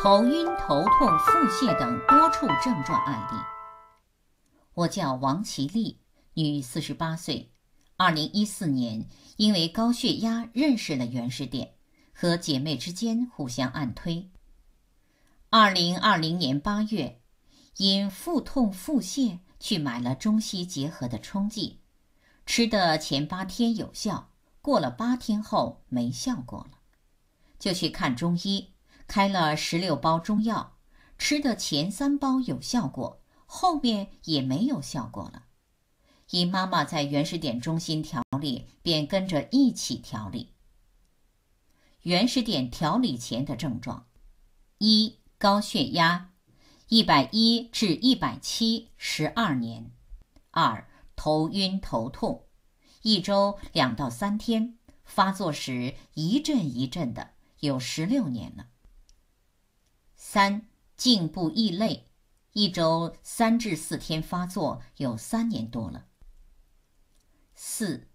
头晕、头痛、腹泻等多处症状案例。我叫王其丽，女，四十八岁。二零一四年因为高血压认识了原始点，和姐妹之间互相按推。二零二零年八月，因腹痛、腹泻去买了中西结合的冲剂，吃的前八天有效，过了八天后没效果了，就去看中医。开了十六包中药，吃的前三包有效果，后面也没有效果了。因妈妈在原始点中心调理，便跟着一起调理。原始点调理前的症状：一、高血压，一百一至一百七，十二年；二、头晕头痛，一周两到三天发作时一阵一阵的，有十六年了。三、颈部异类，一周三至四天发作，有三年多了。四、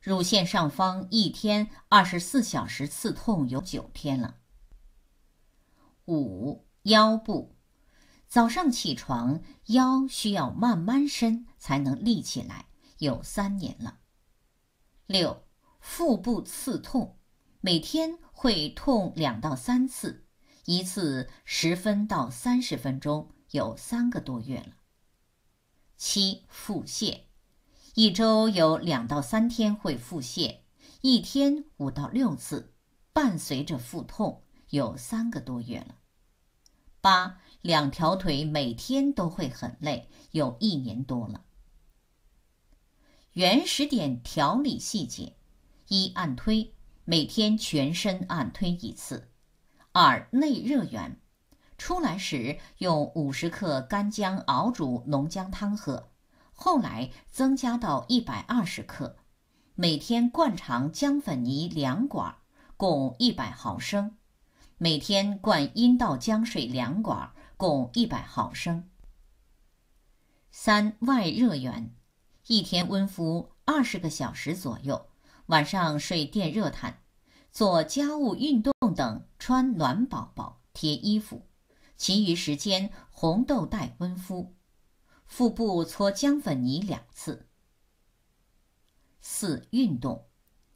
乳腺上方一天二十四小时刺痛，有九天了。五、腰部，早上起床腰需要慢慢伸才能立起来，有三年了。六、腹部刺痛，每天会痛两到三次。一次十分到三十分钟，有三个多月了。七、腹泻，一周有两到三天会腹泻，一天五到六次，伴随着腹痛，有三个多月了。八、两条腿每天都会很累，有一年多了。原始点调理细节：一、按推，每天全身按推一次。二内热源，出来时用五十克干姜熬煮浓姜汤喝，后来增加到一百二十克，每天灌肠姜粉泥两管，共一百毫升，每天灌阴道姜水两管，共一百毫升。三外热源，一天温敷二十个小时左右，晚上睡电热毯。做家务、运动等，穿暖宝宝、贴衣服；其余时间，红豆袋温敷，腹部搓姜粉泥两次。四运动：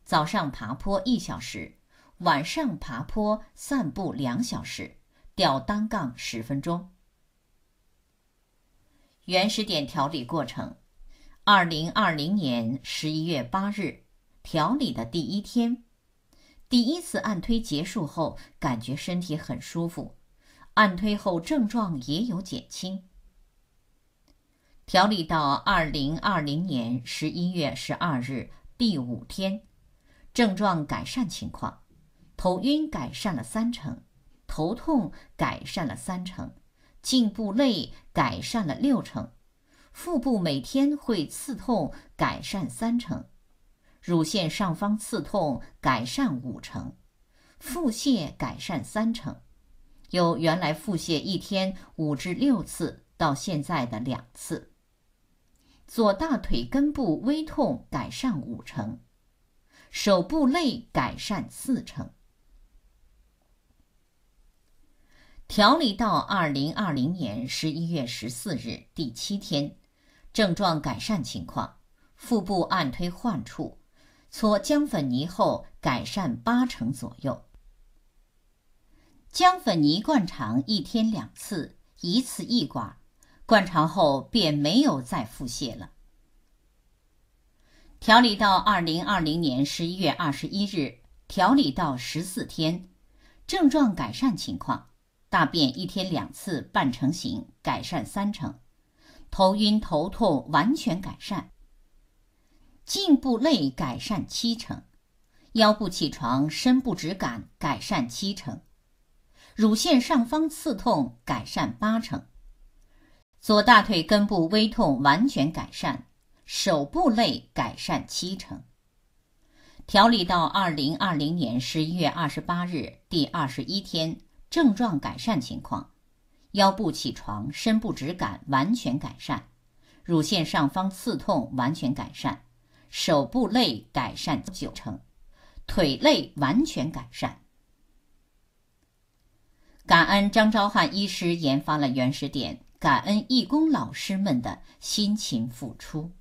早上爬坡一小时，晚上爬坡散步两小时，吊单杠十分钟。原始点调理过程，二零二零年十一月八日，调理的第一天。第一次按推结束后，感觉身体很舒服，按推后症状也有减轻。调理到二零二零年十一月十二日第五天，症状改善情况：头晕改善了三成，头痛改善了三成，颈部累改善了六成，腹部每天会刺痛改善三成。乳腺上方刺痛改善五成，腹泻改善三成，由原来腹泻一天五至六次到现在的两次。左大腿根部微痛改善五成，手部累改善四成。调理到二零二零年十一月十四日第七天，症状改善情况：腹部按推患处。搓姜粉泥后改善八成左右。姜粉泥灌肠一天两次，一次一管，灌肠后便没有再腹泻了。调理到二零二零年十一月二十一日，调理到十四天，症状改善情况：大便一天两次，半成型，改善三成；头晕头痛完全改善。颈部累改善七成，腰部起床深部直感改善七成，乳腺上方刺痛改善八成，左大腿根部微痛完全改善，手部累改善七成。调理到二零二零年十一月二十八日第二十一天，症状改善情况：腰部起床深部直感完全改善，乳腺上方刺痛完全改善。手部累改善九成，腿累完全改善。感恩张昭汉医师研发了原始点，感恩义工老师们的辛勤付出。